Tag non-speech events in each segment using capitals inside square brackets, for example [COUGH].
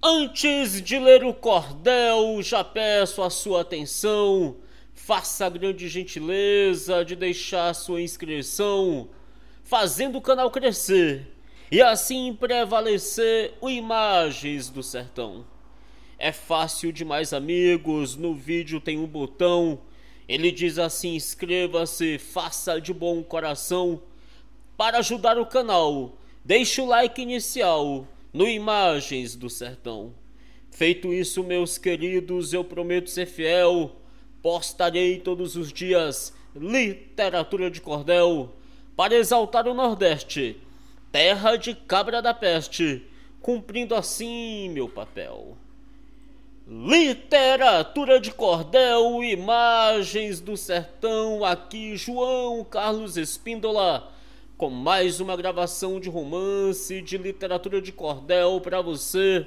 Antes de ler o cordel, já peço a sua atenção. Faça a grande gentileza de deixar sua inscrição, fazendo o canal crescer e assim prevalecer o Imagens do Sertão. É fácil demais, amigos. No vídeo tem um botão. Ele diz assim: inscreva-se, faça de bom coração. Para ajudar o canal, deixe o like inicial no Imagens do Sertão. Feito isso, meus queridos, eu prometo ser fiel. Postarei todos os dias literatura de cordel para exaltar o Nordeste, terra de cabra da peste, cumprindo assim meu papel. Literatura de cordel, imagens do sertão, aqui João Carlos Espíndola com mais uma gravação de romance, de literatura de cordel para você.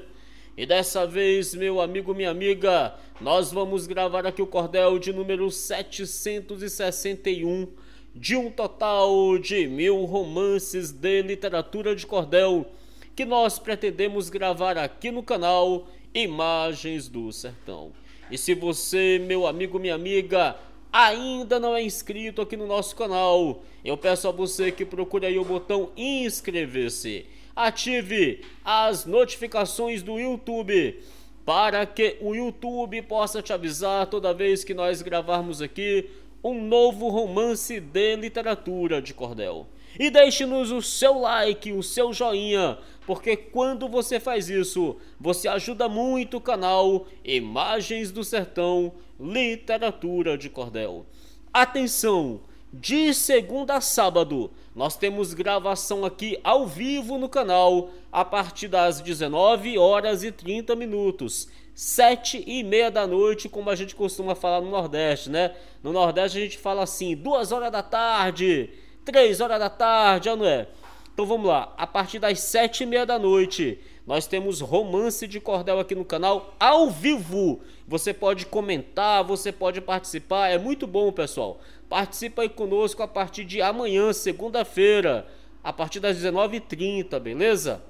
E dessa vez, meu amigo, minha amiga, nós vamos gravar aqui o cordel de número 761, de um total de mil romances de literatura de cordel que nós pretendemos gravar aqui no canal Imagens do Sertão. E se você, meu amigo, minha amiga, ainda não é inscrito aqui no nosso canal, eu peço a você que procure aí o botão inscrever-se. Ative as notificações do YouTube para que o YouTube possa te avisar toda vez que nós gravarmos aqui um novo romance de literatura de cordel. E deixe-nos o seu like, o seu joinha, porque quando você faz isso, você ajuda muito o canal Imagens do Sertão Literatura de Cordel. Atenção! De segunda a sábado, nós temos gravação aqui ao vivo no canal a partir das 19 horas e 30 minutos. 7 e meia da noite, como a gente costuma falar no Nordeste, né? No Nordeste a gente fala assim, duas horas da tarde, 3 horas da tarde, não é? Então vamos lá, a partir das 7 e meia da noite, nós temos romance de cordel aqui no canal, ao vivo. Você pode comentar, você pode participar, é muito bom, pessoal. Participa aí conosco a partir de amanhã, segunda-feira, a partir das 19h30, beleza?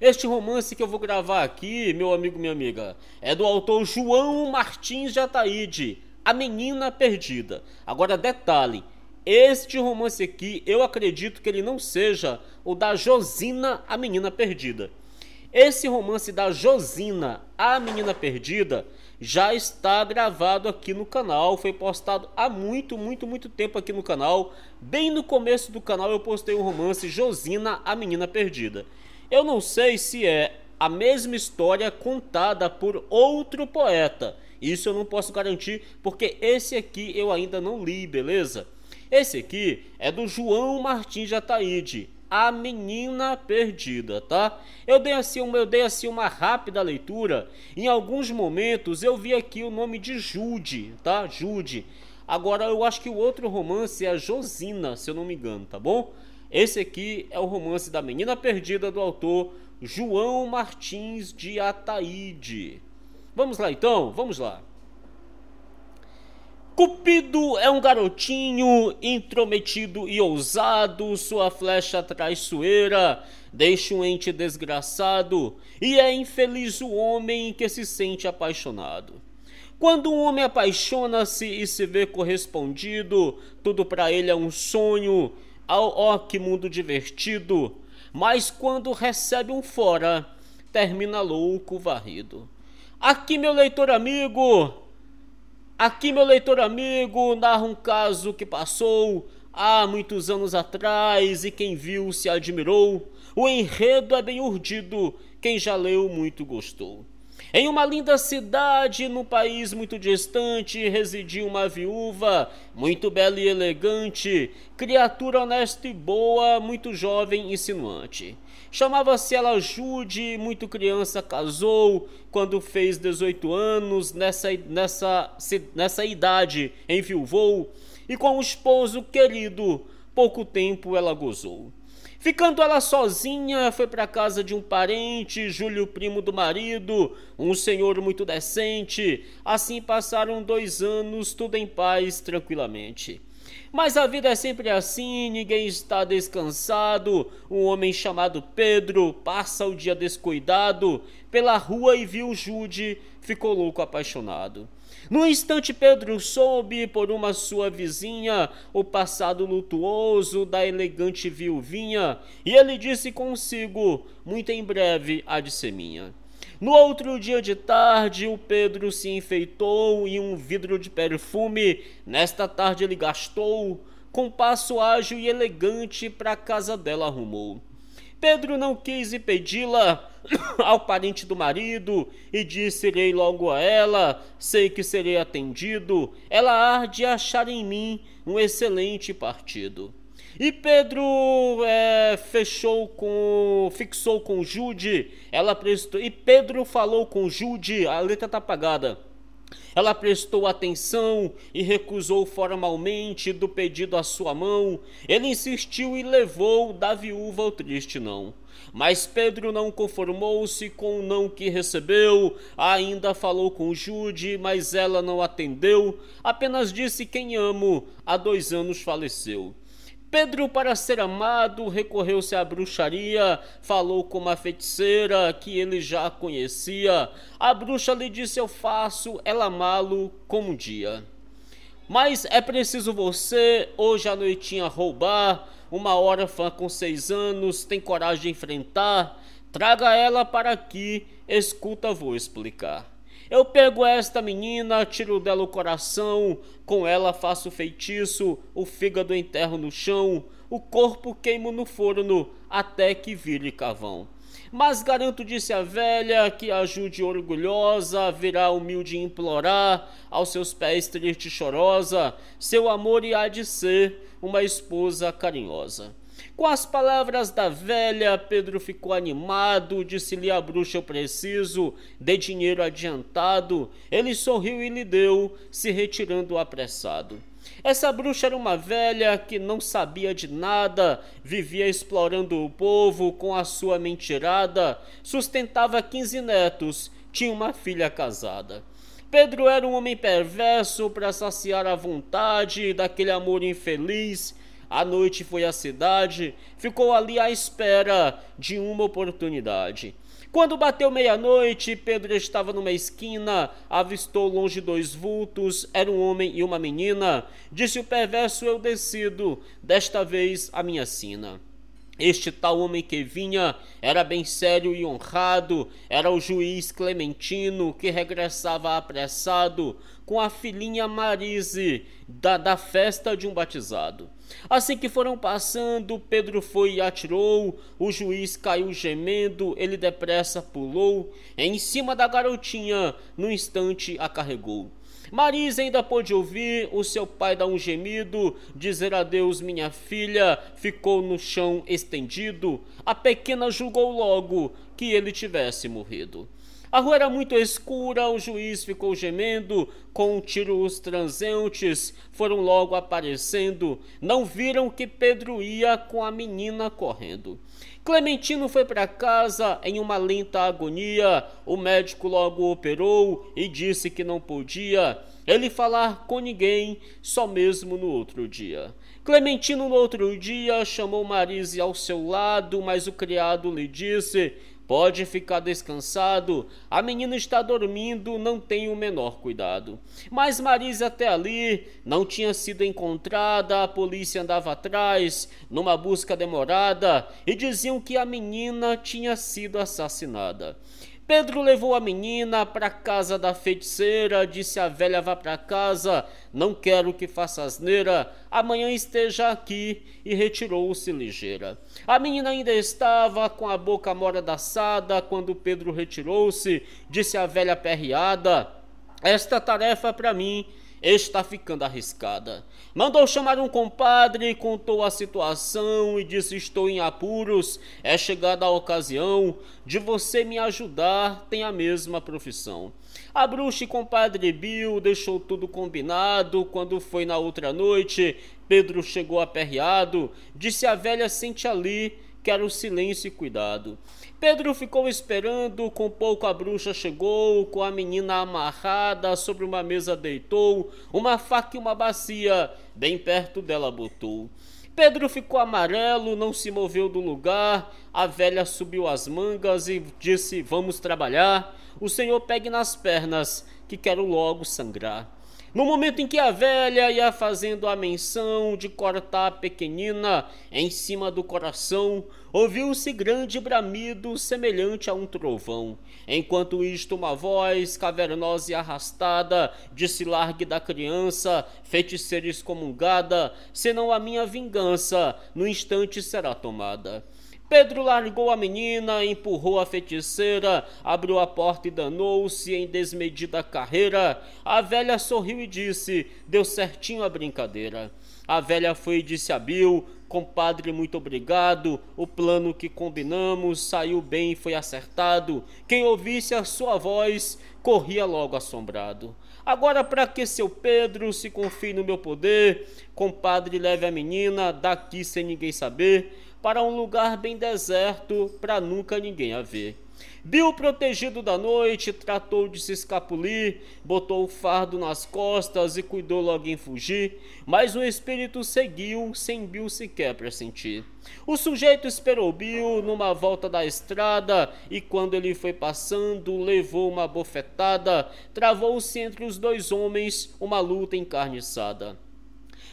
Este romance que eu vou gravar aqui, meu amigo, minha amiga, é do autor João Martins de Ataíde, A Menina Perdida. Agora, detalhe, este romance aqui, eu acredito que ele não seja o da Josina, a menina perdida. Esse romance da Josina, a menina perdida, já está gravado aqui no canal, foi postado há muito, muito, muito tempo aqui no canal. Bem no começo do canal eu postei o romance Josina, a menina perdida. Eu não sei se é a mesma história contada por outro poeta. Isso eu não posso garantir porque esse aqui eu ainda não li, beleza? Esse aqui é do João Martins de Ataíde, A Menina Perdida, tá? Eu dei, assim, eu dei assim uma rápida leitura. Em alguns momentos eu vi aqui o nome de Jude, tá? Jude. Agora eu acho que o outro romance é Josina, se eu não me engano, tá bom? Esse aqui é o romance da Menina Perdida do autor João Martins de Ataíde. Vamos lá então, vamos lá. Cupido é um garotinho intrometido e ousado, sua flecha traiçoeira deixa um ente desgraçado, e é infeliz o homem que se sente apaixonado. Quando um homem apaixona-se e se vê correspondido, tudo para ele é um sonho, ó oh, que mundo divertido, mas quando recebe um fora, termina louco, varrido. Aqui, meu leitor amigo, Aqui, meu leitor amigo, narra um caso que passou há muitos anos atrás e quem viu se admirou. O enredo é bem urdido, quem já leu muito gostou. Em uma linda cidade, num país muito distante, residia uma viúva, muito bela e elegante, criatura honesta e boa, muito jovem e insinuante. Chamava-se ela Jude, muito criança casou quando fez 18 anos, nessa, nessa, nessa idade enviuvou e com um esposo querido, pouco tempo ela gozou. Ficando ela sozinha, foi para casa de um parente, Júlio, primo do marido, um senhor muito decente. Assim passaram dois anos, tudo em paz, tranquilamente. Mas a vida é sempre assim, ninguém está descansado. Um homem chamado Pedro passa o dia descuidado pela rua e viu Jude, ficou louco apaixonado. No instante, Pedro soube por uma sua vizinha o passado lutuoso da elegante viuvinha, e ele disse consigo: Muito em breve há de ser minha. No outro dia de tarde, o Pedro se enfeitou em um vidro de perfume. Nesta tarde, ele gastou. Com passo ágil e elegante, para a casa dela arrumou. Pedro não quis impedi-la [COUGHS] ao parente do marido e disse: Irei logo a ela, sei que serei atendido. Ela arde achar em mim um excelente partido. E Pedro é, fechou com. fixou com Jude. Ela prestou. E Pedro falou com Jude. A letra tá apagada. Ela prestou atenção e recusou formalmente do pedido à sua mão. Ele insistiu e levou da viúva o triste não. Mas Pedro não conformou-se com o não que recebeu, ainda falou com Jude, mas ela não atendeu, apenas disse quem amo, há dois anos faleceu. Pedro, para ser amado, recorreu-se à bruxaria, falou com uma feiticeira que ele já conhecia. A bruxa lhe disse: Eu faço ela amá-lo como um dia. Mas é preciso você, hoje à noitinha, roubar. Uma órfã com seis anos tem coragem de enfrentar. Traga ela para aqui, escuta, vou explicar. Eu pego esta menina, tiro dela o coração, com ela faço feitiço, o fígado enterro no chão, o corpo queimo no forno, até que vire cavão. Mas garanto, disse a velha, que ajude orgulhosa, virá humilde implorar, aos seus pés triste chorosa, seu amor e há de ser uma esposa carinhosa. Com as palavras da velha, Pedro ficou animado, disse-lhe a bruxa: Eu preciso de dinheiro adiantado. Ele sorriu e lhe deu, se retirando apressado. Essa bruxa era uma velha que não sabia de nada, vivia explorando o povo com a sua mentirada, sustentava 15 netos, tinha uma filha casada. Pedro era um homem perverso para saciar a vontade daquele amor infeliz à noite foi à cidade, ficou ali à espera de uma oportunidade. Quando bateu meia-noite, Pedro estava numa esquina, avistou longe dois vultos, era um homem e uma menina. Disse o perverso: Eu decido, desta vez a minha sina. Este tal homem que vinha era bem sério e honrado, era o juiz Clementino que regressava apressado com a filhinha Marise da, da festa de um batizado. Assim que foram passando, Pedro foi e atirou, o juiz caiu gemendo, ele depressa pulou, em cima da garotinha, no instante a carregou. Marisa ainda pôde ouvir o seu pai dar um gemido, dizer adeus, minha filha, ficou no chão estendido. A pequena julgou logo que ele tivesse morrido. A rua era muito escura, o juiz ficou gemendo, com tiro os transeuntes foram logo aparecendo. Não viram que Pedro ia com a menina correndo. Clementino foi para casa em uma lenta agonia. O médico logo operou e disse que não podia ele falar com ninguém, só mesmo no outro dia. Clementino, no outro dia, chamou Marise ao seu lado, mas o criado lhe disse Pode ficar descansado, a menina está dormindo, não tem o menor cuidado. Mas Marisa até ali não tinha sido encontrada, a polícia andava atrás, numa busca demorada, e diziam que a menina tinha sido assassinada. Pedro levou a menina para casa da feiticeira, disse a velha vá para casa, não quero que faça asneira, amanhã esteja aqui e retirou-se ligeira. A menina ainda estava com a boca moradaçada quando Pedro retirou-se, disse a velha perreada: Esta tarefa é para mim está ficando arriscada. Mandou chamar um compadre, contou a situação e disse: Estou em apuros, é chegada a ocasião de você me ajudar, tem a mesma profissão. A bruxa e compadre Bill deixou tudo combinado. Quando foi na outra noite, Pedro chegou aperreado, disse à velha: Sente ali, quero silêncio e cuidado. Pedro ficou esperando, com pouco a bruxa chegou, com a menina amarrada sobre uma mesa deitou, uma faca e uma bacia bem perto dela botou. Pedro ficou amarelo, não se moveu do lugar. A velha subiu as mangas e disse: Vamos trabalhar. O senhor pegue nas pernas, que quero logo sangrar. No momento em que a velha ia fazendo a menção de cortar a pequenina em cima do coração, ouviu-se grande bramido semelhante a um trovão. Enquanto isto, uma voz cavernosa e arrastada disse: Largue da criança, feiticeira excomungada, senão a minha vingança no instante será tomada. Pedro largou a menina, empurrou a feiticeira, abriu a porta e danou-se em desmedida carreira. A velha sorriu e disse: Deu certinho a brincadeira. A velha foi e disse a Bill: Compadre, muito obrigado. O plano que combinamos saiu bem e foi acertado. Quem ouvisse a sua voz corria logo assombrado. Agora, para que seu Pedro se confie no meu poder, compadre, leve a menina daqui sem ninguém saber para um lugar bem deserto para nunca ninguém a ver. Bill, protegido da noite, tratou de se escapulir, botou o fardo nas costas e cuidou logo em fugir, mas o espírito seguiu sem Bill sequer pressentir. O sujeito esperou Bill numa volta da estrada e, quando ele foi passando, levou uma bofetada, travou-se entre os dois homens uma luta encarniçada.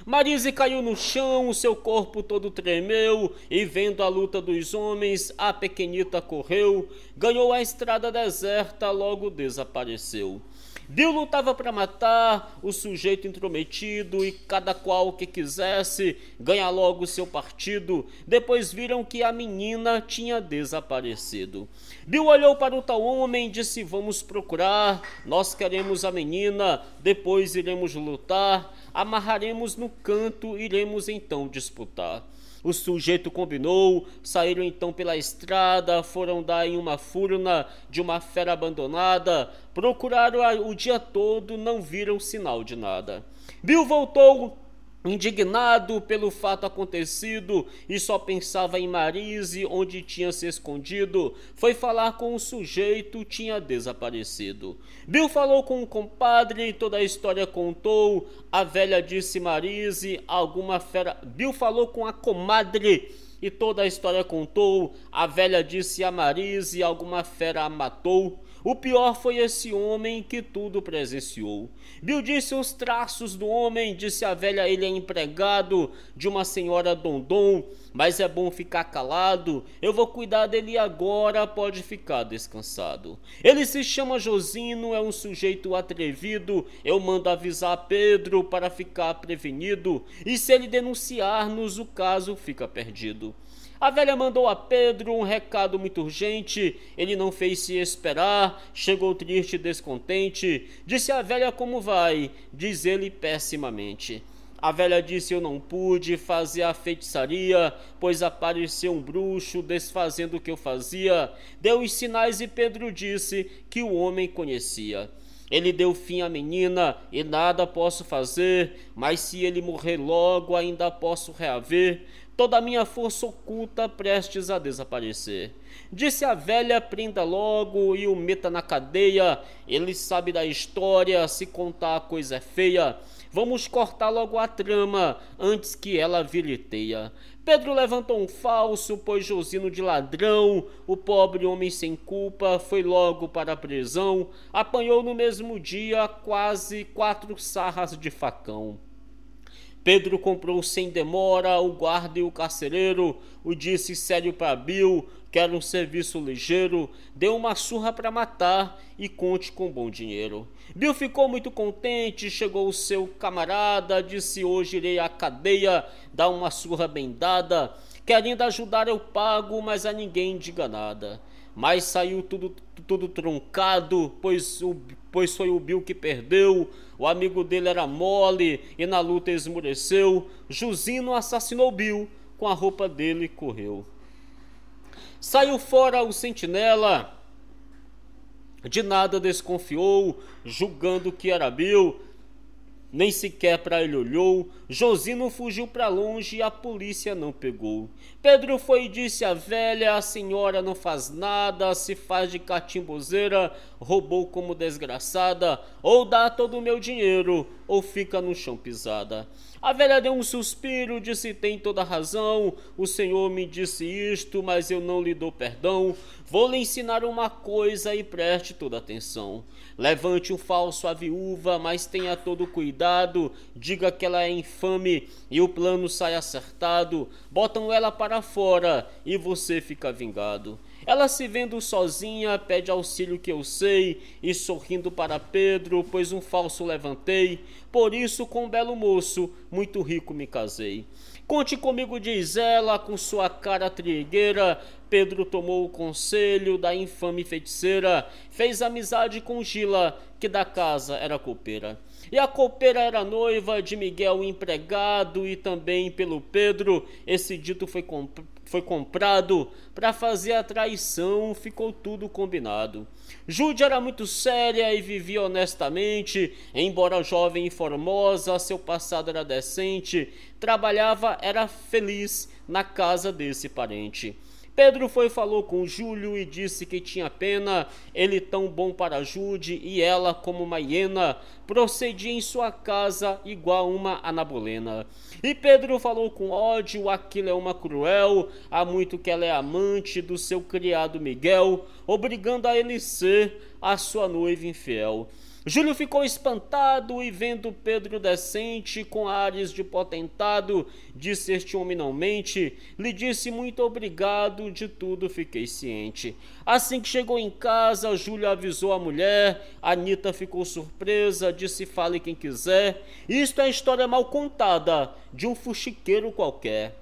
Marise caiu no chão, o seu corpo todo tremeu e, vendo a luta dos homens, a pequenita correu, ganhou a estrada deserta, logo desapareceu. Bill lutava para matar o sujeito intrometido e cada qual que quisesse ganhar logo seu partido. Depois viram que a menina tinha desaparecido. Bill olhou para o tal homem e disse: Vamos procurar, nós queremos a menina, depois iremos lutar amarraremos no canto, iremos então disputar. O sujeito combinou, saíram então pela estrada, foram dar em uma furna de uma fera abandonada, procuraram o dia todo, não viram sinal de nada. Bill voltou indignado pelo fato acontecido e só pensava em Marise, onde tinha se escondido, foi falar com o sujeito, tinha desaparecido. Bill falou com o compadre, e toda a história contou. A velha disse Marise, alguma fera. Bill falou com a comadre. E toda a história contou, a velha disse a Marise, alguma fera a matou. O pior foi esse homem que tudo presenciou. Bill disse os traços do homem, disse a velha, ele é empregado de uma senhora Dondon, mas é bom ficar calado. Eu vou cuidar dele agora, pode ficar descansado. Ele se chama Josino, é um sujeito atrevido. Eu mando avisar Pedro para ficar prevenido, e se ele denunciar-nos, o caso fica perdido. A velha mandou a Pedro um recado muito urgente, ele não fez se esperar, chegou triste e descontente. Disse a velha como vai, diz ele pessimamente. A velha disse: Eu não pude fazer a feitiçaria, pois apareceu um bruxo desfazendo o que eu fazia. Deu os sinais e Pedro disse que o homem conhecia. Ele deu fim à menina e nada posso fazer, mas se ele morrer logo ainda posso reaver toda a minha força oculta prestes a desaparecer. Disse a velha: prenda logo e o meta na cadeia. Ele sabe da história, se contar a coisa é feia. Vamos cortar logo a trama antes que ela viliteia. Pedro levantou um falso, pois Josino de ladrão, o pobre homem sem culpa, foi logo para a prisão. Apanhou no mesmo dia quase quatro sarras de facão. Pedro comprou sem demora o guarda e o carcereiro, o disse sério para Bill, quer um serviço ligeiro, deu uma surra para matar e conte com bom dinheiro. Bill ficou muito contente, chegou o seu camarada, disse hoje irei à cadeia, dá uma surra bem dada, querendo ajudar eu pago, mas a ninguém diga nada. Mas saiu tudo, tudo truncado, pois o pois foi o Bill que perdeu, o amigo dele era mole e na luta esmoreceu. Jusino assassinou Bill, com a roupa dele correu. Saiu fora o sentinela, de nada desconfiou, julgando que era Bill, nem sequer para ele olhou. Josino fugiu para longe e a polícia não pegou. Pedro foi e disse à velha: A senhora não faz nada, se faz de catimbozeira, roubou como desgraçada, ou dá todo o meu dinheiro, ou fica no chão pisada. A velha deu um suspiro, disse: Tem toda razão, o senhor me disse isto, mas eu não lhe dou perdão. Vou lhe ensinar uma coisa e preste toda atenção. Levante o falso à viúva, mas tenha todo cuidado, diga que ela é infame e o plano sai acertado. Botam ela para fora e você fica vingado. Ela se vendo sozinha, pede auxílio que eu sei, e sorrindo para Pedro, pois um falso levantei. Por isso, com um belo moço, muito rico me casei. Conte comigo, diz ela, com sua cara trigueira. Pedro tomou o conselho da infame feiticeira, fez amizade com Gila, que da casa era copeira. E a copeira era noiva de Miguel, empregado, e também pelo Pedro. Esse dito foi, comp foi comprado para fazer a traição, ficou tudo combinado. Jude era muito séria e vivia honestamente, embora jovem e formosa, seu passado era decente, trabalhava, era feliz na casa desse parente. Pedro foi falou com Júlio e disse que tinha pena, ele tão bom para Jude e ela como uma hiena, procedia em sua casa igual uma anabolena. E Pedro falou com ódio, aquilo é uma cruel, há muito que ela é amante do seu criado Miguel, obrigando a ele ser a sua noiva infiel. Júlio ficou espantado e vendo Pedro decente, com ares de potentado, disse este homem não mente, lhe disse muito obrigado, de tudo fiquei ciente. Assim que chegou em casa, Júlio avisou a mulher, Anita ficou surpresa, disse fale quem quiser. Isto é história mal contada de um fuxiqueiro qualquer.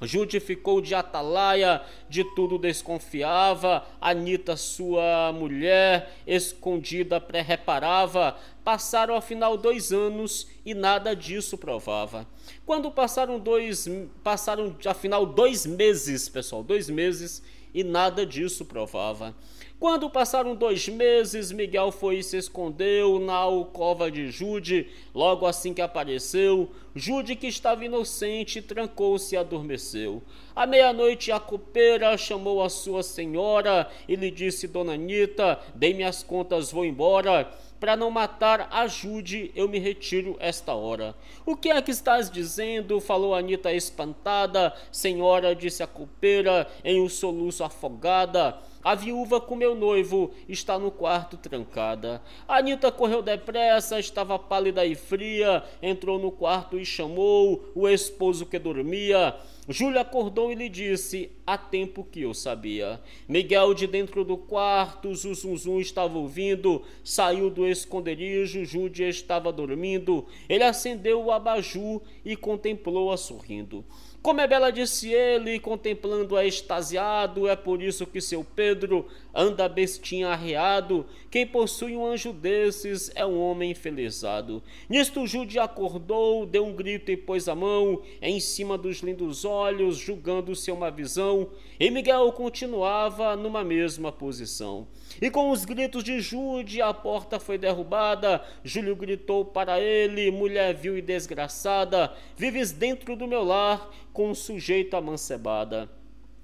Júlio ficou de atalaia, de tudo desconfiava, Anita, sua mulher, escondida, pré-reparava. Passaram afinal dois anos e nada disso provava. Quando passaram dois, passaram afinal dois meses, pessoal, dois meses e nada disso provava. Quando passaram dois meses, Miguel foi e se escondeu na alcova de Jude. Logo assim que apareceu, Jude, que estava inocente, trancou-se e adormeceu. À meia-noite, a copeira chamou a sua senhora e lhe disse: Dona Anita, dei-me as contas, vou embora. Para não matar, ajude, eu me retiro esta hora. O que é que estás dizendo? falou Anita espantada. Senhora, disse a copeira, em um soluço afogada. A viúva com meu noivo está no quarto trancada. Anita correu depressa, estava pálida e fria, entrou no quarto e chamou o esposo que dormia. Júlia acordou e lhe disse: Há tempo que eu sabia. Miguel, de dentro do quarto, Zuzunzum estava ouvindo, saiu do esconderijo, Júlia estava dormindo. Ele acendeu o abajur e contemplou-a sorrindo. Como é bela disse ele, contemplando-a extasiado, é por isso que seu Pedro anda bestinha arreado. Quem possui um anjo desses é um homem felizado. Nisto Jude acordou, deu um grito e pôs a mão em cima dos lindos olhos, julgando-se uma visão. E Miguel continuava numa mesma posição. E com os gritos de Jude, a porta foi derrubada. Júlio gritou para ele: mulher vil e desgraçada, vives dentro do meu lar com um sujeito amancebada.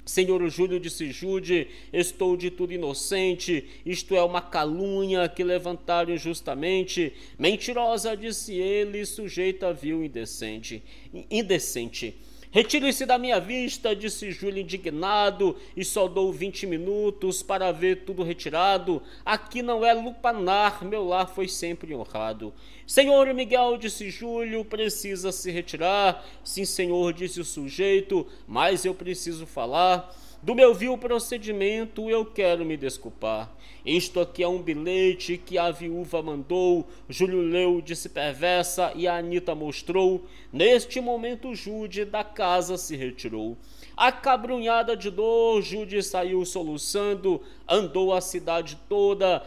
Senhor Júlio disse Jude, estou de tudo inocente, isto é uma calúnia que levantaram injustamente. Mentirosa, disse ele, sujeita vil indecente. Indecente. Retire-se da minha vista, disse Júlio indignado, e só dou 20 minutos para ver tudo retirado. Aqui não é lupanar, meu lar foi sempre honrado. Senhor Miguel, disse Júlio, precisa se retirar. Sim, senhor, disse o sujeito, mas eu preciso falar. Do meu vil procedimento, eu quero me desculpar. Isto aqui é um bilhete que a viúva mandou, Júlio leu disse perversa e a Anitta mostrou. Neste momento, Jude da casa se retirou. Acabrunhada de dor, Jude saiu soluçando, andou a cidade toda,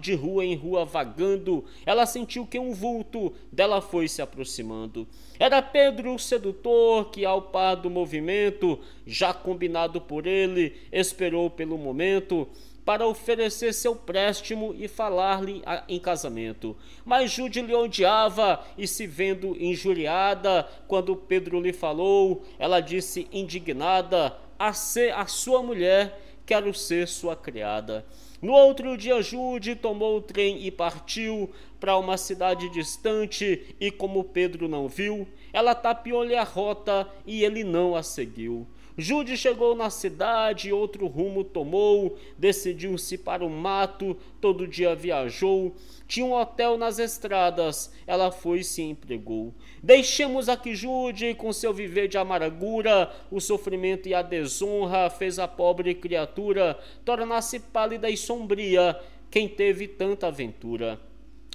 de rua em rua vagando. Ela sentiu que um vulto dela foi se aproximando. Era Pedro o sedutor que, ao par do movimento, já combinado por ele, esperou pelo momento para oferecer seu préstimo e falar-lhe em casamento. Mas Jude lhe odiava e, se vendo injuriada, quando Pedro lhe falou, ela disse indignada: A, ser a sua mulher, quero ser sua criada. No outro dia, Jude tomou o trem e partiu para uma cidade distante, e como Pedro não viu, ela tapiou lhe a rota e ele não a seguiu. Jude chegou na cidade, outro rumo tomou, decidiu-se para o mato, todo dia viajou, tinha um hotel nas estradas, ela foi e se empregou. Deixemos aqui Jude, com seu viver de amargura, o sofrimento e a desonra, fez a pobre criatura tornar-se pálida e sombria, quem teve tanta aventura.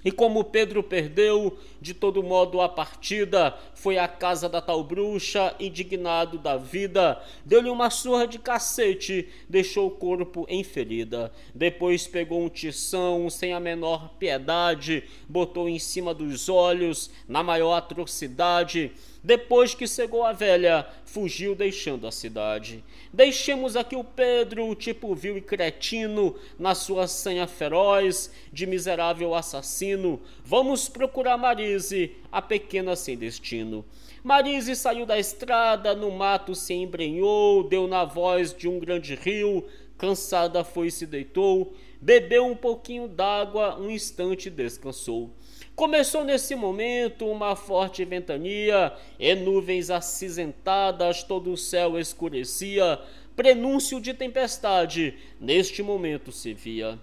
E como Pedro perdeu, de todo modo a partida, foi à casa da tal bruxa, indignado da vida, deu-lhe uma surra de cacete, deixou o corpo em ferida. Depois pegou um tição, sem a menor piedade, botou em cima dos olhos, na maior atrocidade, depois que cegou a velha, fugiu deixando a cidade. Deixemos aqui o Pedro, tipo vil e cretino, na sua senha feroz de miserável assassino. Vamos procurar Marise, a pequena sem destino. Marise saiu da estrada, no mato se embrenhou, deu na voz de um grande rio, cansada foi e se deitou, bebeu um pouquinho d'água, um instante descansou. Começou nesse momento uma forte ventania e nuvens acinzentadas, todo o céu escurecia, prenúncio de tempestade, neste momento se via.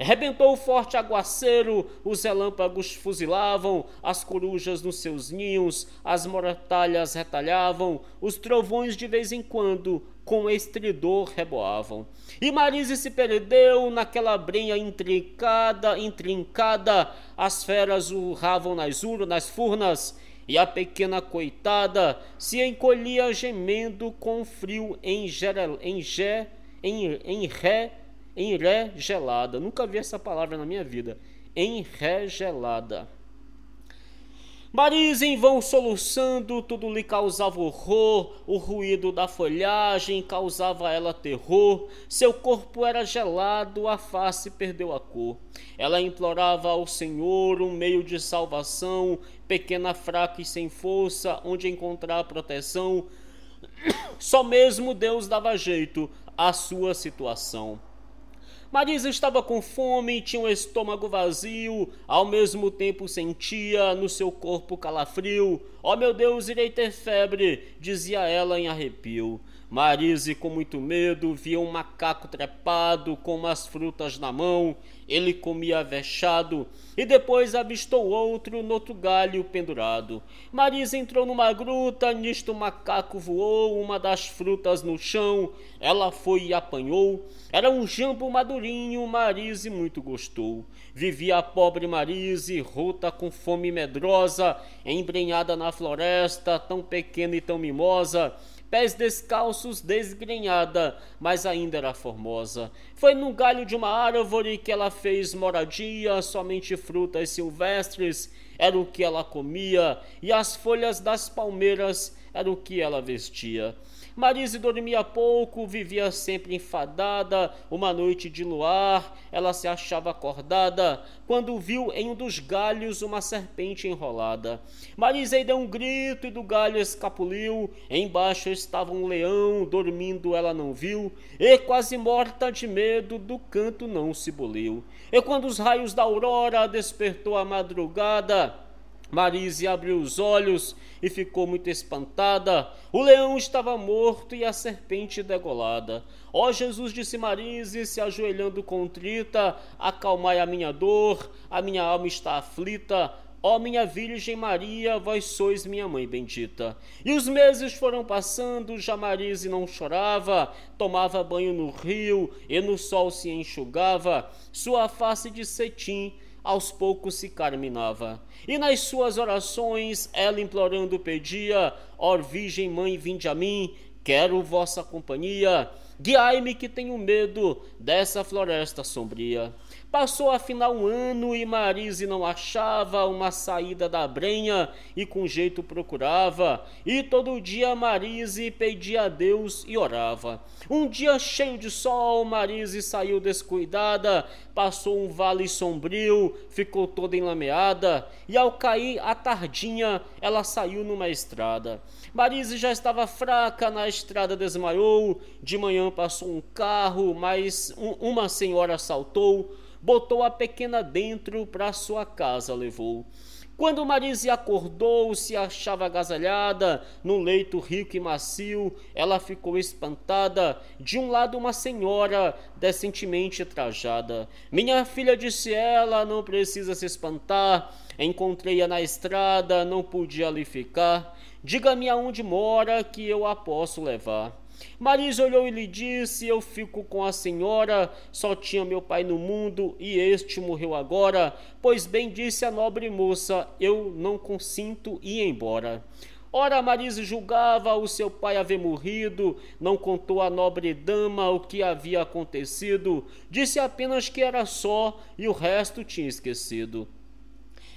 Rebentou o forte aguaceiro, os relâmpagos fuzilavam, as corujas nos seus ninhos, as mortalhas retalhavam, os trovões de vez em quando com estridor reboavam. E Marise se perdeu naquela brenha intricada, intrincada, as feras urravam nas urnas, furnas, e a pequena coitada se encolhia gemendo com frio em, gerel, em, ge, em, em ré, em ré gelada. Nunca vi essa palavra na minha vida. Em ré gelada. Maris em vão soluçando, tudo lhe causava horror, o ruído da folhagem causava a ela terror, seu corpo era gelado, a face perdeu a cor. Ela implorava ao Senhor um meio de salvação, pequena, fraca e sem força, onde encontrar proteção. [COUGHS] Só mesmo Deus dava jeito à sua situação. Marisa estava com fome, tinha um estômago vazio, ao mesmo tempo sentia no seu corpo calafrio. Oh meu Deus, irei ter febre, dizia ela em arrepio. Marise, com muito medo, via um macaco trepado com umas frutas na mão. Ele comia vexado e depois avistou outro no outro galho pendurado. Marise entrou numa gruta, nisto o macaco voou uma das frutas no chão. Ela foi e apanhou. Era um jambo madurinho, Marise muito gostou. Vivia a pobre Marise, rota com fome medrosa, embrenhada na floresta, tão pequena e tão mimosa pés descalços, desgrenhada, mas ainda era formosa. Foi num galho de uma árvore que ela fez moradia, somente frutas silvestres era o que ela comia, e as folhas das palmeiras era o que ela vestia. Marise dormia pouco, vivia sempre enfadada. Uma noite de luar, ela se achava acordada quando viu em um dos galhos uma serpente enrolada. Marise deu um grito e do galho escapuliu. Embaixo estava um leão, dormindo ela não viu, e quase morta de medo, do canto não se boliu. E quando os raios da aurora despertou a madrugada, Marise abriu os olhos e ficou muito espantada. O leão estava morto e a serpente degolada. Ó Jesus, disse Marise, se ajoelhando contrita, acalmai a minha dor, a minha alma está aflita. Ó minha Virgem Maria, vós sois minha mãe bendita. E os meses foram passando, já Marise não chorava, tomava banho no rio e no sol se enxugava, sua face de cetim aos poucos se carminava. E nas suas orações, ela implorando pedia: Ó oh, Virgem Mãe, vinde a mim, quero vossa companhia, guiai-me que tenho medo dessa floresta sombria. Passou afinal um ano e Marise não achava uma saída da brenha e com jeito procurava. E todo dia Marise pedia a Deus e orava. Um dia cheio de sol, Marise saiu descuidada, passou um vale sombrio, ficou toda enlameada. E ao cair a tardinha, ela saiu numa estrada. Marise já estava fraca, na estrada desmaiou. De manhã passou um carro, mas uma senhora saltou botou a pequena dentro para sua casa levou. Quando Marise acordou, se achava agasalhada num leito rico e macio, ela ficou espantada. De um lado, uma senhora decentemente trajada. Minha filha, disse ela, não precisa se espantar. Encontrei-a na estrada, não podia ali ficar. Diga-me aonde mora que eu a posso levar. Marisa olhou e lhe disse: Eu fico com a senhora, só tinha meu pai no mundo e este morreu agora. Pois bem, disse a nobre moça: Eu não consinto ir embora. Ora, Marisa julgava o seu pai haver morrido, não contou à nobre dama o que havia acontecido, disse apenas que era só e o resto tinha esquecido.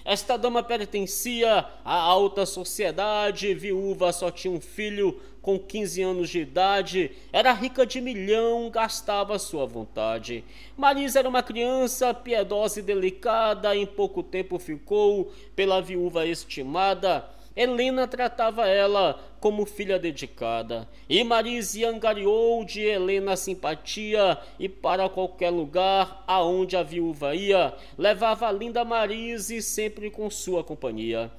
Esta dama pertencia à alta sociedade, viúva, só tinha um filho, com 15 anos de idade, era rica de milhão, gastava sua vontade. Marisa era uma criança piedosa e delicada, em pouco tempo ficou pela viúva estimada. Helena tratava ela como filha dedicada, e Marise angariou de Helena simpatia, e para qualquer lugar aonde a viúva ia, levava a linda Marise sempre com sua companhia.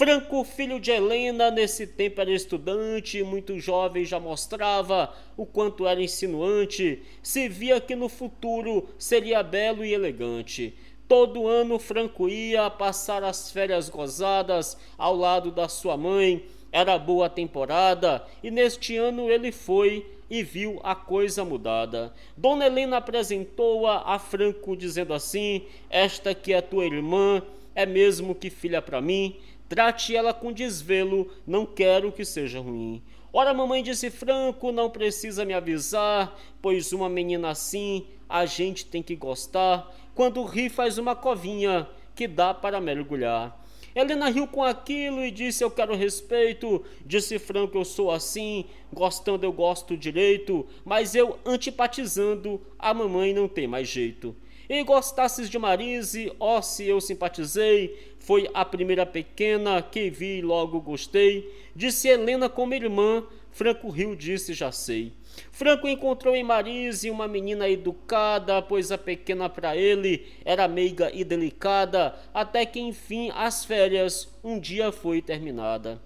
Franco, filho de Helena, nesse tempo era estudante, muito jovem, já mostrava o quanto era insinuante, se via que no futuro seria belo e elegante. Todo ano Franco ia passar as férias gozadas ao lado da sua mãe. Era boa temporada e neste ano ele foi e viu a coisa mudada. Dona Helena apresentou-a a Franco dizendo assim: "Esta que é tua irmã, é mesmo que filha para mim?" Trate ela com desvelo, não quero que seja ruim. Ora, mamãe disse Franco, não precisa me avisar, pois uma menina assim a gente tem que gostar. Quando ri, faz uma covinha que dá para mergulhar. Helena riu com aquilo e disse: Eu quero respeito. Disse Franco: Eu sou assim, gostando eu gosto direito, mas eu antipatizando, a mamãe não tem mais jeito. E gostasses de Marise, ó oh, se eu simpatizei, foi a primeira pequena que vi e logo gostei. Disse Helena como irmã. Franco Rio disse: Já sei. Franco encontrou em Marise uma menina educada, pois a pequena para ele era meiga e delicada, até que enfim as férias um dia foi terminada.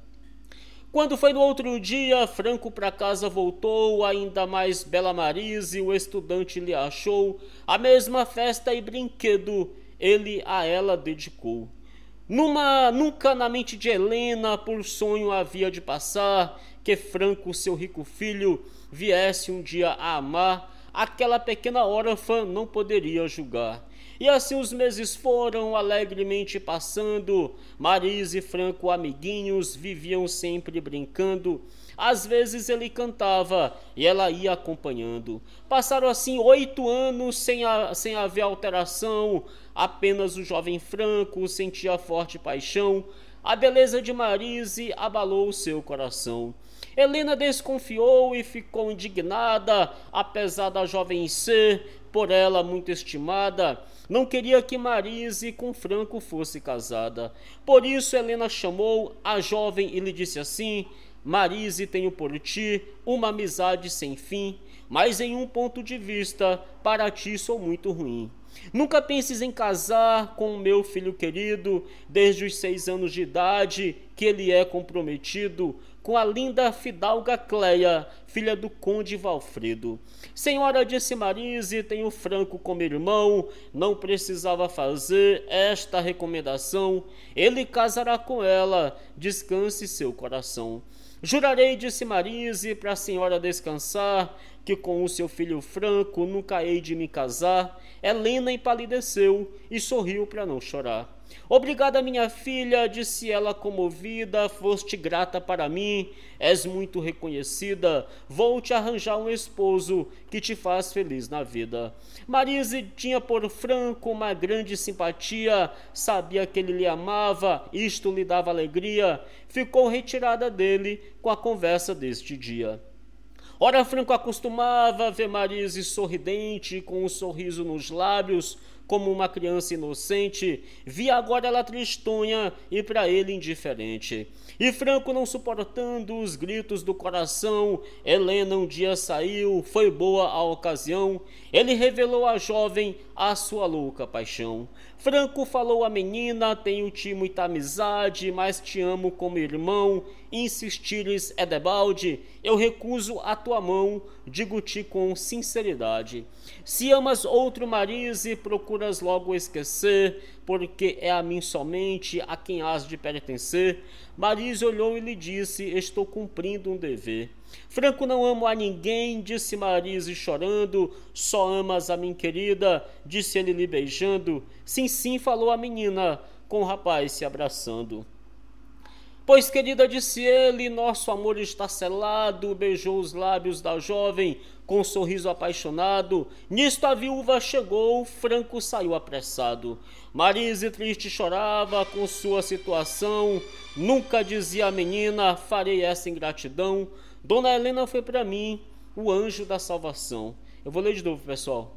Quando foi no outro dia, Franco para casa voltou, ainda mais Bela Marise, o estudante lhe achou a mesma festa e brinquedo ele a ela dedicou. Numa, nunca na mente de Helena por sonho havia de passar que Franco, seu rico filho, viesse um dia a amar aquela pequena órfã não poderia julgar. E assim os meses foram alegremente passando. Maris e Franco, amiguinhos, viviam sempre brincando. Às vezes ele cantava e ela ia acompanhando. Passaram assim oito anos sem, a, sem haver alteração. Apenas o jovem Franco sentia forte paixão. A beleza de Marise abalou seu coração. Helena desconfiou e ficou indignada, apesar da jovem ser, por ela muito estimada, não queria que Marise com Franco fosse casada. Por isso, Helena chamou a jovem e lhe disse assim: Marise, tenho por ti uma amizade sem fim, mas em um ponto de vista, para ti sou muito ruim. Nunca penses em casar com o meu filho querido, desde os seis anos de idade que ele é comprometido com a linda fidalga Cleia, filha do conde Valfredo. Senhora, disse Marise, tenho Franco como irmão, não precisava fazer esta recomendação. Ele casará com ela, descanse seu coração. Jurarei, disse Marise, para a senhora descansar, que com o seu filho Franco nunca hei de me casar. Helena empalideceu e sorriu para não chorar. Obrigada, minha filha, disse ela comovida, foste grata para mim, és muito reconhecida, vou te arranjar um esposo que te faz feliz na vida. Marise tinha por Franco uma grande simpatia, sabia que ele lhe amava, isto lhe dava alegria, ficou retirada dele com a conversa deste dia. Ora, Franco acostumava ver Marise sorridente, com um sorriso nos lábios, como uma criança inocente, via agora ela tristonha e para ele indiferente. E Franco não suportando os gritos do coração, Helena um dia saiu, foi boa a ocasião, ele revelou à jovem a sua louca paixão. Franco falou à menina: Tenho-te muita amizade, mas te amo como irmão. Insistires é debalde, eu recuso a tua mão, digo-te com sinceridade. Se amas outro Mariz e procuras logo esquecer, porque é a mim somente a quem has de pertencer. Mariz olhou e lhe disse: Estou cumprindo um dever. Franco, não amo a ninguém, disse Marise chorando. Só amas a mim, querida, disse ele lhe beijando. Sim, sim, falou a menina, com o rapaz se abraçando. Pois, querida, disse ele, nosso amor está selado. Beijou os lábios da jovem, com um sorriso apaixonado. Nisto a viúva chegou, Franco saiu apressado. Marise triste chorava com sua situação. Nunca dizia a menina, farei essa ingratidão. Dona Helena foi para mim o anjo da salvação. Eu vou ler de novo, pessoal.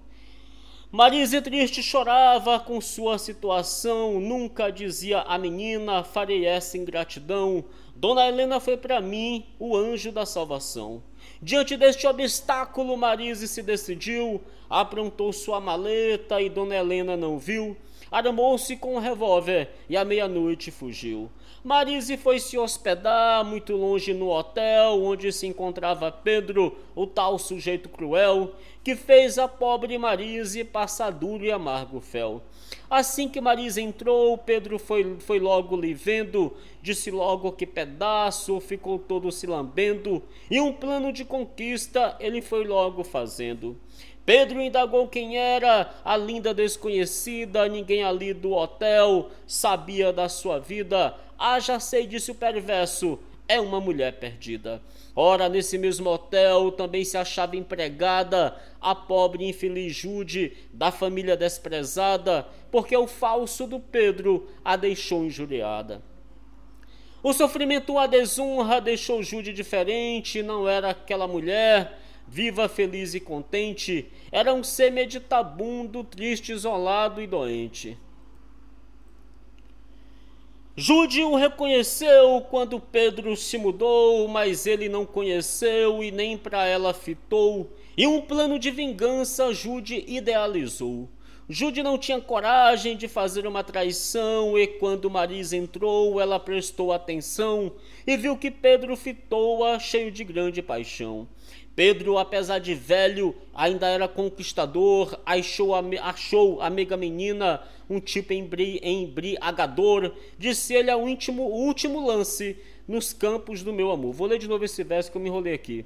Marise triste chorava com sua situação, nunca dizia a menina, farei essa ingratidão. Dona Helena foi para mim o anjo da salvação. Diante deste obstáculo, Marise se decidiu, aprontou sua maleta e Dona Helena não viu, armou-se com um revólver e à meia-noite fugiu. Marise foi se hospedar muito longe no hotel onde se encontrava Pedro, o tal sujeito cruel, que fez a pobre Marise passar duro e amargo fel. Assim que Marisa entrou, Pedro foi, foi logo lhe vendo, disse logo que pedaço, ficou todo se lambendo, e um plano de conquista ele foi logo fazendo. Pedro indagou quem era a linda desconhecida, ninguém ali do hotel sabia da sua vida. Ah, já sei, disse o perverso, é uma mulher perdida. Ora, nesse mesmo hotel também se achava empregada a pobre e infeliz Jude, da família desprezada, porque o falso do Pedro a deixou injuriada. O sofrimento, a desonra deixou Jude diferente, não era aquela mulher viva, feliz e contente, era um ser meditabundo, triste, isolado e doente. Jude o reconheceu quando Pedro se mudou, mas ele não conheceu e nem para ela fitou, e um plano de vingança Jude idealizou. Jude não tinha coragem de fazer uma traição, e quando Marisa entrou, ela prestou atenção e viu que Pedro fitou-a cheio de grande paixão. Pedro, apesar de velho, ainda era conquistador, achou a, achou a mega menina um tipo embri, embriagador, disse ele ao íntimo, o último lance nos campos do meu amor. Vou ler de novo esse verso que eu me enrolei aqui.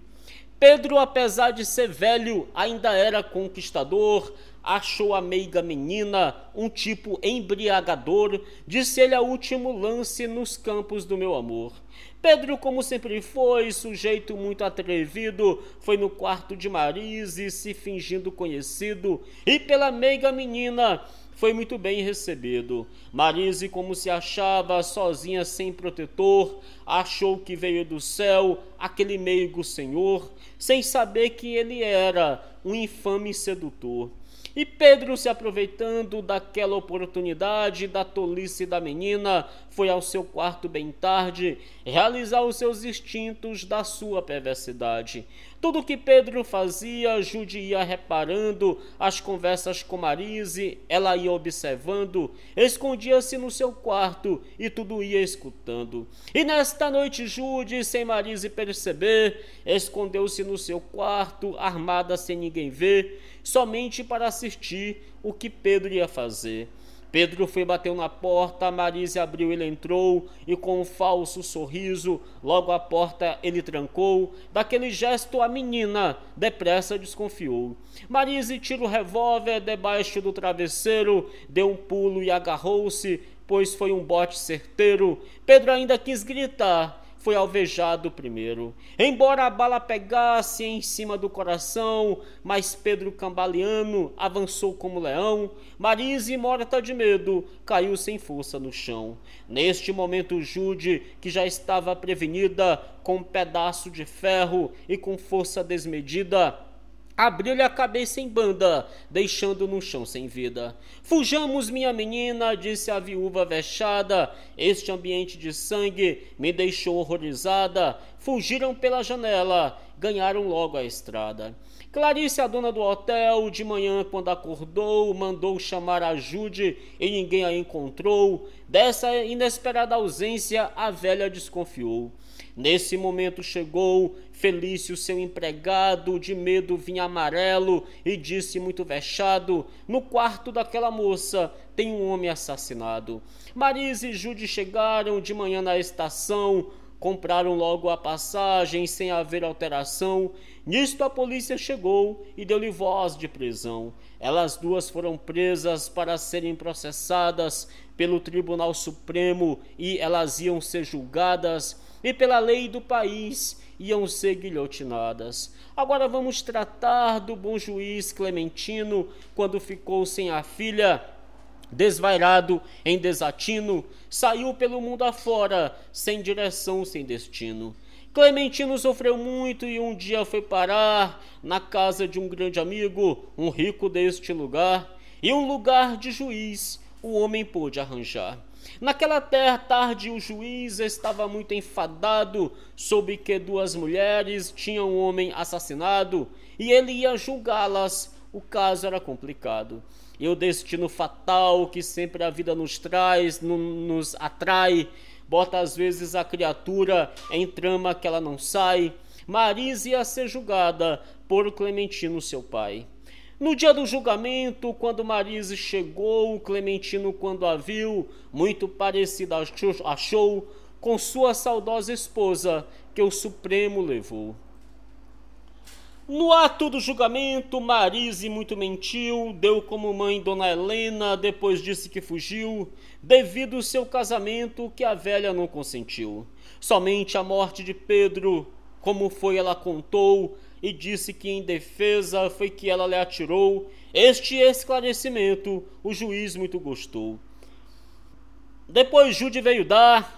Pedro, apesar de ser velho, ainda era conquistador, achou a meiga menina, um tipo embriagador, disse-lhe a último lance nos campos do meu amor. Pedro, como sempre foi, sujeito muito atrevido, foi no quarto de Marise, se fingindo conhecido, e pela meiga menina foi muito bem recebido. Marise, como se achava sozinha sem protetor, achou que veio do céu aquele meigo senhor, sem saber que ele era um infame sedutor. E Pedro, se aproveitando daquela oportunidade da tolice da menina, foi ao seu quarto bem tarde realizar os seus instintos da sua perversidade. Tudo que Pedro fazia, Jude ia reparando, as conversas com Marise, ela ia observando, escondia-se no seu quarto e tudo ia escutando. E nesta noite, Jude, sem Marise perceber, escondeu-se no seu quarto, armada sem ninguém ver somente para assistir o que Pedro ia fazer. Pedro foi bateu na porta, Marise abriu, ele entrou e com um falso sorriso, logo a porta ele trancou. Daquele gesto a menina depressa desconfiou. Marise tira o revólver debaixo do travesseiro, deu um pulo e agarrou-se, pois foi um bote certeiro. Pedro ainda quis gritar, foi alvejado primeiro. Embora a bala pegasse em cima do coração, mas Pedro Cambaleano avançou como leão. Marise, morta de medo, caiu sem força no chão. Neste momento, Jude, que já estava prevenida, com um pedaço de ferro e com força desmedida, Abriu-lhe a cabeça em banda, deixando no chão sem vida. Fujamos, minha menina, disse a viúva vexada. Este ambiente de sangue me deixou horrorizada. Fugiram pela janela, ganharam logo a estrada. Clarice, a dona do hotel, de manhã, quando acordou, mandou chamar a Jude e ninguém a encontrou. Dessa inesperada ausência, a velha desconfiou. Nesse momento chegou Felício, seu empregado, de medo vinha amarelo e disse muito vexado: No quarto daquela moça tem um homem assassinado. Marise e Jude chegaram de manhã na estação, compraram logo a passagem sem haver alteração. Nisto a polícia chegou e deu-lhe voz de prisão. Elas duas foram presas para serem processadas pelo Tribunal Supremo e elas iam ser julgadas e pela lei do país iam ser guilhotinadas. Agora vamos tratar do bom juiz Clementino quando ficou sem a filha desvairado em desatino, saiu pelo mundo afora, sem direção, sem destino. Clementino sofreu muito e um dia foi parar na casa de um grande amigo, um rico deste lugar, e um lugar de juiz o homem pôde arranjar. Naquela terra tarde o juiz estava muito enfadado, soube que duas mulheres tinham um homem assassinado e ele ia julgá-las. O caso era complicado. E o destino fatal que sempre a vida nos traz, nos atrai, bota às vezes a criatura em trama que ela não sai. Marisa ia ser julgada por Clementino, seu pai. No dia do julgamento, quando Marise chegou, Clementino, quando a viu, muito parecida achou com sua saudosa esposa, que o Supremo levou. No ato do julgamento, Marise muito mentiu, deu como mãe Dona Helena, depois disse que fugiu, devido ao seu casamento que a velha não consentiu. Somente a morte de Pedro, como foi ela contou, e disse que em defesa foi que ela lhe atirou. Este esclarecimento o juiz muito gostou. Depois Jude veio dar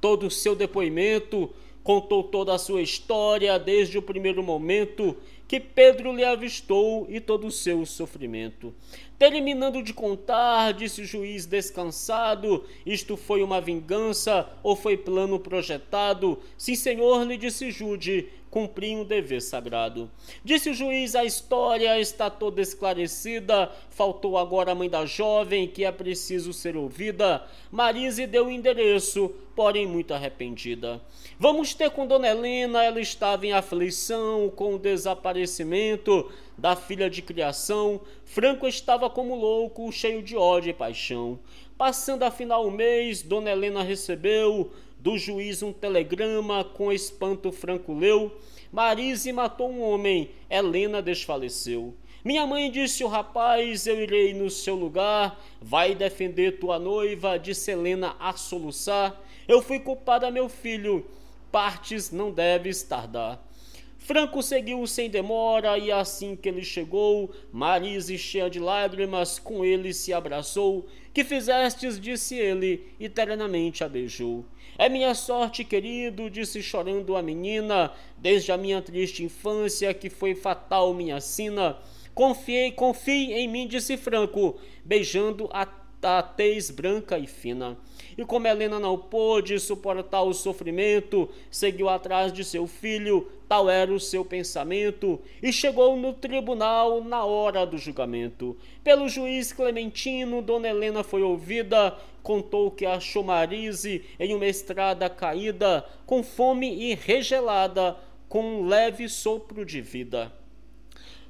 todo o seu depoimento, contou toda a sua história desde o primeiro momento que Pedro lhe avistou e todo o seu sofrimento. Terminando de contar, disse o juiz descansado: Isto foi uma vingança ou foi plano projetado? Sim, senhor, lhe disse Jude, cumpriam o dever sagrado. Disse o juiz: a história está toda esclarecida, faltou agora a mãe da jovem, que é preciso ser ouvida. Marise deu o endereço, porém muito arrependida. Vamos ter com Dona Helena, ela estava em aflição com o desaparecimento da filha de criação. Franco estava como louco, cheio de ódio e paixão. Passando afinal o mês, Dona Helena recebeu do juiz um telegrama com espanto franco leu. Marise matou um homem, Helena desfaleceu. Minha mãe disse o rapaz: Eu irei no seu lugar, vai defender tua noiva, disse Helena a soluçar. Eu fui culpada, meu filho, partes não deves tardar. Franco seguiu sem demora e assim que ele chegou, Marise cheia de lágrimas com ele se abraçou. Que fizestes, disse ele, e terenamente a beijou. É minha sorte, querido, disse chorando a menina, desde a minha triste infância, que foi fatal minha sina. Confiei, confie em mim, disse Franco, beijando a, a tez branca e fina. E como Helena não pôde suportar o sofrimento, seguiu atrás de seu filho, tal era o seu pensamento, e chegou no tribunal na hora do julgamento. Pelo juiz Clementino, Dona Helena foi ouvida, contou que achou Marise em uma estrada caída, com fome e regelada, com um leve sopro de vida.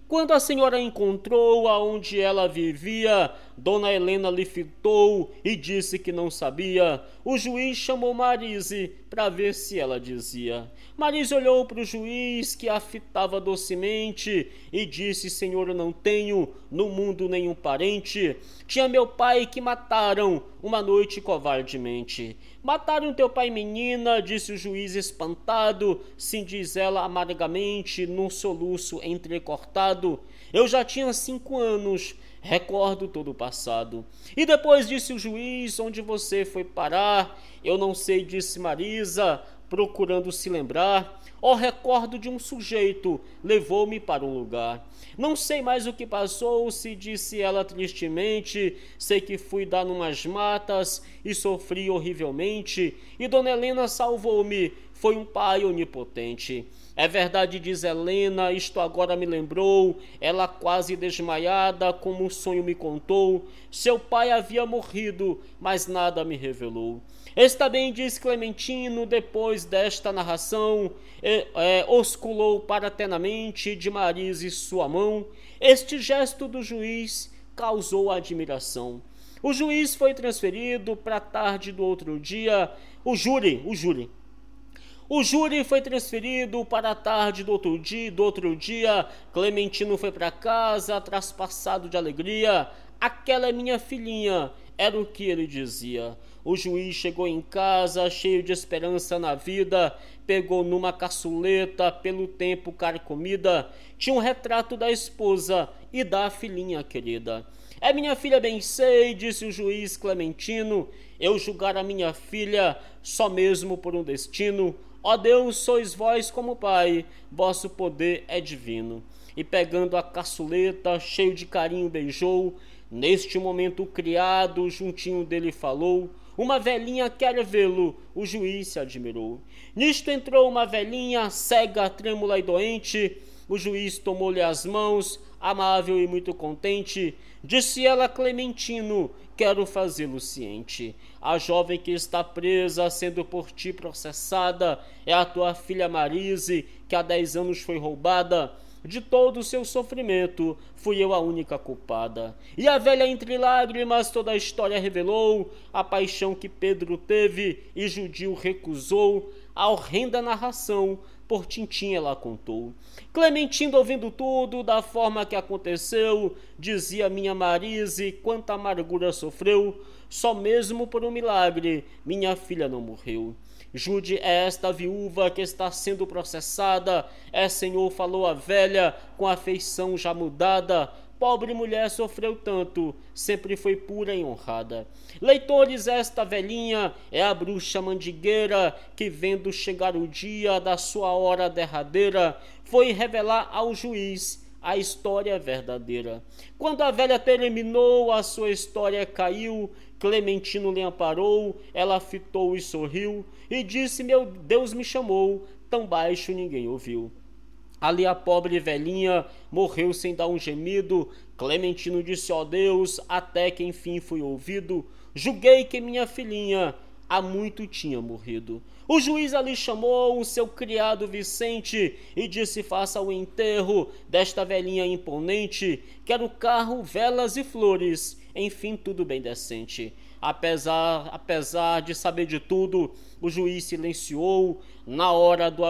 Quando a senhora encontrou aonde ela vivia, Dona Helena lhe fitou e disse que não sabia. O juiz chamou Marise para ver se ela dizia. Marise olhou para o juiz, que a fitava docemente, e disse: Senhor, eu não tenho no mundo nenhum parente. Tinha meu pai que mataram uma noite covardemente. Mataram teu pai, menina, disse o juiz espantado, sim diz ela amargamente, num soluço entrecortado. Eu já tinha cinco anos recordo todo o passado. E depois disse o juiz: Onde você foi parar? Eu não sei, disse Marisa, procurando se lembrar. oh, recordo de um sujeito, levou-me para um lugar. Não sei mais o que passou-se, disse ela tristemente. Sei que fui dar numas matas e sofri horrivelmente. E Dona Helena salvou-me, foi um pai onipotente. É verdade, diz Helena, isto agora me lembrou. Ela quase desmaiada, como um sonho me contou. Seu pai havia morrido, mas nada me revelou. Está bem, diz Clementino, depois desta narração, é, é, osculou para de Marise sua mão. Este gesto do juiz causou admiração. O juiz foi transferido para a tarde do outro dia. O júri, o júri, o júri foi transferido para a tarde do outro dia. Do outro dia, Clementino foi para casa, traspassado de alegria. Aquela é minha filhinha, era o que ele dizia. O juiz chegou em casa, cheio de esperança na vida, pegou numa caçuleta, pelo tempo carcomida, tinha um retrato da esposa e da filhinha querida. É minha filha, bem sei, disse o juiz Clementino. Eu julgar a minha filha só mesmo por um destino Ó Deus, sois vós como Pai, vosso poder é divino. E pegando a caçuleta, cheio de carinho, beijou. Neste momento, o criado juntinho dele falou. Uma velhinha quer vê-lo, o juiz se admirou. Nisto entrou uma velhinha, cega, trêmula e doente. O juiz tomou-lhe as mãos, amável e muito contente. Disse ela, Clementino: Quero fazê-lo ciente. A jovem que está presa, sendo por ti processada, é a tua filha Marise, que há dez anos foi roubada. De todo o seu sofrimento, fui eu a única culpada. E a velha, entre lágrimas, toda a história revelou a paixão que Pedro teve e Judio recusou a horrenda narração por tintim ela contou. Clementino ouvindo tudo da forma que aconteceu, dizia minha Marise quanta amargura sofreu, só mesmo por um milagre minha filha não morreu. Jude é esta viúva que está sendo processada, é Senhor, falou a velha, com a já mudada, pobre mulher sofreu tanto, sempre foi pura e honrada. Leitores, esta velhinha é a bruxa mandigueira que, vendo chegar o dia da sua hora derradeira, foi revelar ao juiz a história verdadeira. Quando a velha terminou, a sua história caiu, Clementino lhe amparou, ela fitou e sorriu, e disse: Meu Deus me chamou, tão baixo ninguém ouviu. Ali a pobre velhinha morreu sem dar um gemido. Clementino disse: Ó oh Deus, até que enfim fui ouvido. Julguei que minha filhinha há muito tinha morrido. O juiz ali chamou o seu criado Vicente e disse: Faça o enterro desta velhinha imponente. Quero carro, velas e flores. Enfim, tudo bem decente. Apesar, apesar de saber de tudo, o juiz silenciou, na hora do,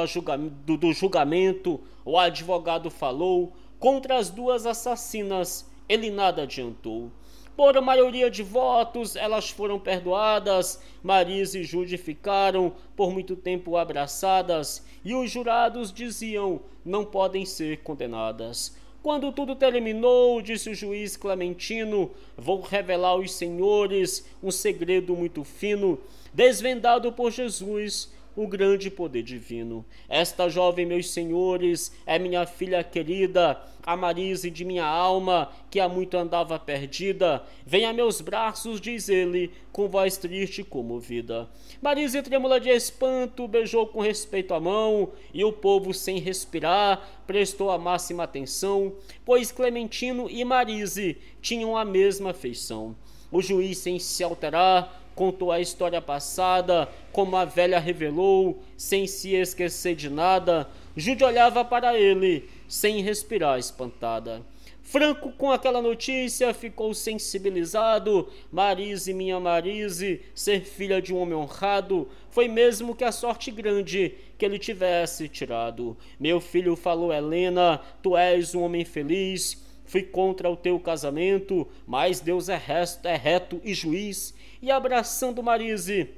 do, do julgamento, o advogado falou, contra as duas assassinas, ele nada adiantou. Por maioria de votos, elas foram perdoadas. Marisa e Jude ficaram por muito tempo abraçadas e os jurados diziam não podem ser condenadas. Quando tudo terminou, disse o juiz Clementino, vou revelar aos senhores um segredo muito fino desvendado por Jesus o grande poder divino. Esta jovem, meus senhores, é minha filha querida, a Marise de minha alma, que há muito andava perdida. Vem a meus braços, diz ele, com voz triste e comovida. Marise, trêmula de espanto, beijou com respeito a mão, e o povo, sem respirar, prestou a máxima atenção, pois Clementino e Marise tinham a mesma feição. O juiz, sem se alterar, contou a história passada, como a velha revelou, sem se esquecer de nada. Jude olhava para ele, sem respirar, espantada. Franco, com aquela notícia, ficou sensibilizado. Marise, minha Marise, ser filha de um homem honrado, foi mesmo que a sorte grande que ele tivesse tirado. Meu filho falou Helena, tu és um homem feliz, fui contra o teu casamento, mas Deus é, resto, é reto e juiz. E abraçando Marise,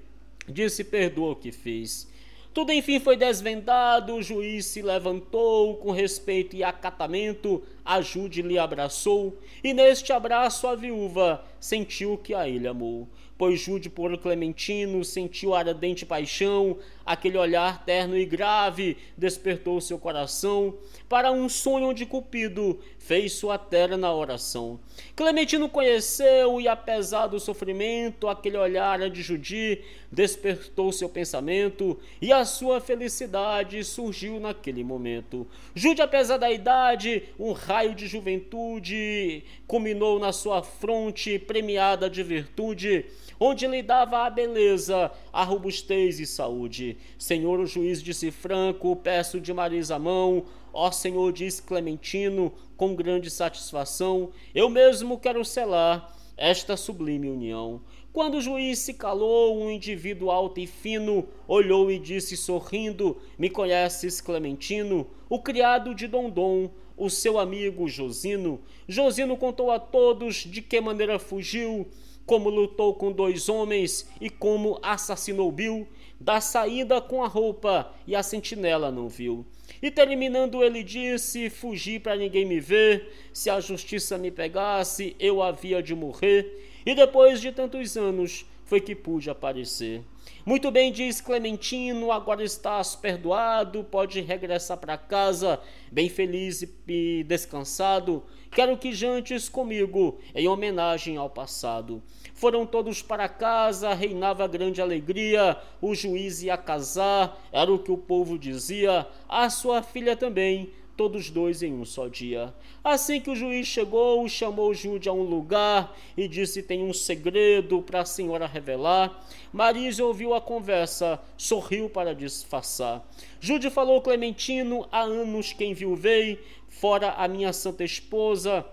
disse: Perdoa o que fiz. Tudo enfim foi desvendado, o juiz se levantou com respeito e acatamento, ajude lhe abraçou, e neste abraço a viúva sentiu que a ele amou. Pois Jude por Clementino sentiu ardente paixão, Aquele olhar terno e grave despertou seu coração para um sonho onde Cupido fez sua terna oração. Clementino conheceu e, apesar do sofrimento, aquele olhar de Judi despertou seu pensamento e a sua felicidade surgiu naquele momento. Judi apesar da idade, um raio de juventude culminou na sua fronte premiada de virtude, onde lhe dava a beleza, a robustez e saúde. Senhor, o juiz disse Franco, peço de Marisa Mão. Ó Senhor, diz Clementino, com grande satisfação, eu mesmo quero selar esta sublime união. Quando o juiz se calou, um indivíduo alto e fino olhou e disse sorrindo: Me conheces, Clementino? O criado de Dondon, o seu amigo Josino. Josino contou a todos de que maneira fugiu, como lutou com dois homens e como assassinou Bill da saída com a roupa e a sentinela não viu. E terminando, ele disse: Fugi para ninguém me ver, se a justiça me pegasse, eu havia de morrer. E depois de tantos anos, foi que pude aparecer. Muito bem, diz Clementino, agora estás perdoado, pode regressar para casa, bem feliz e descansado, Quero que jantes comigo, em homenagem ao passado. Foram todos para casa, reinava grande alegria, o juiz ia casar, era o que o povo dizia, a sua filha também, todos dois em um só dia. Assim que o juiz chegou, chamou Júlia a um lugar e disse: Tem um segredo para a senhora revelar. Marisa ouviu a conversa, sorriu para disfarçar. Júlia falou: Clementino, há anos quem viu veio fora a minha santa esposa,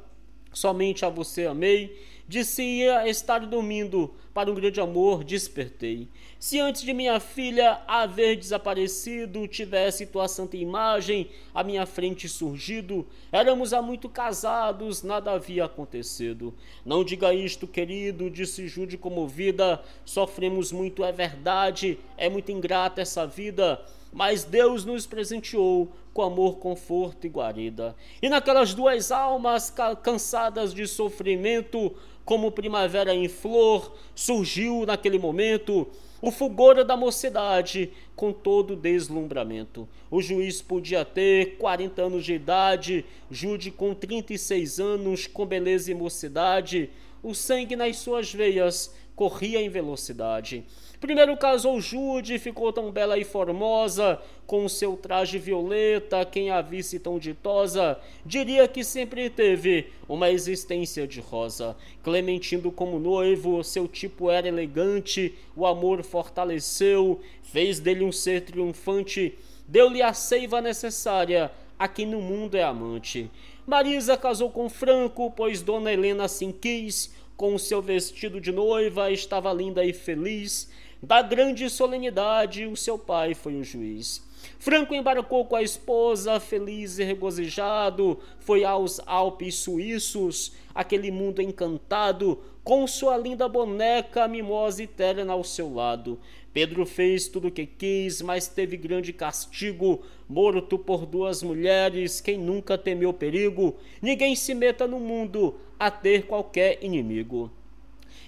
somente a você amei. De se ia estar dormindo, para um grande amor despertei. Se antes de minha filha haver desaparecido, tivesse tua santa imagem à minha frente surgido, éramos há muito casados, nada havia acontecido. Não diga isto, querido, disse Jude comovida, sofremos muito, é verdade, é muito ingrata essa vida mas Deus nos presenteou com amor, conforto e guarida. E naquelas duas almas cansadas de sofrimento, como primavera em flor, surgiu naquele momento o fulgor da mocidade com todo deslumbramento. O juiz podia ter 40 anos de idade, Jude com 36 anos, com beleza e mocidade, o sangue nas suas veias corria em velocidade. Primeiro casou Jude, ficou tão bela e formosa, com seu traje violeta, quem a visse tão ditosa, diria que sempre teve uma existência de rosa. Clementino como noivo, seu tipo era elegante, o amor fortaleceu, fez dele um ser triunfante, deu-lhe a seiva necessária, a quem no mundo é amante. Marisa casou com Franco, pois Dona Helena assim quis, com seu vestido de noiva estava linda e feliz. Da grande solenidade, o seu pai foi o juiz. Franco embarcou com a esposa, feliz e regozijado, foi aos Alpes suíços, aquele mundo encantado, com sua linda boneca mimosa e terna ao seu lado. Pedro fez tudo o que quis, mas teve grande castigo, morto por duas mulheres, quem nunca temeu perigo, ninguém se meta no mundo a ter qualquer inimigo.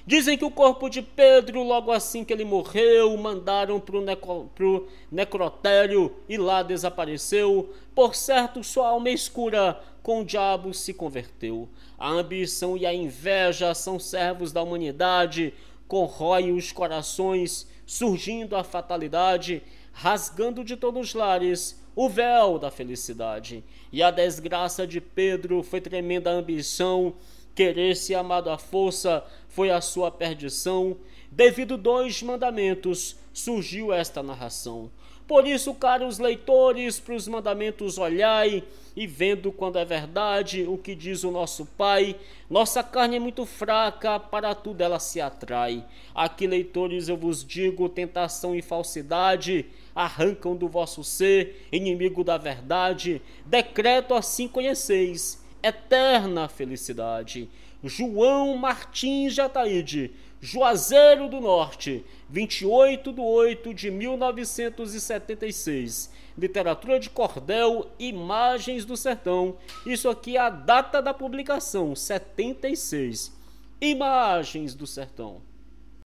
Dizem que o corpo de Pedro, logo assim que ele morreu, mandaram para o necro, necrotério e lá desapareceu. Por certo, sua alma é escura com o diabo se converteu. A ambição e a inveja são servos da humanidade, corroem os corações, surgindo a fatalidade, rasgando de todos os lares o véu da felicidade. E a desgraça de Pedro foi tremenda ambição Querer ser amado à força foi a sua perdição. Devido dois mandamentos surgiu esta narração. Por isso, caros leitores, para os mandamentos olhai e vendo quando é verdade o que diz o nosso Pai. Nossa carne é muito fraca, para tudo ela se atrai. Aqui, leitores, eu vos digo: tentação e falsidade arrancam do vosso ser, inimigo da verdade. Decreto assim conheceis eterna felicidade. João Martins de Ataíde, Juazeiro do Norte, 28 de 8 de 1976. Literatura de cordel, imagens do sertão. Isso aqui é a data da publicação, 76. Imagens do sertão.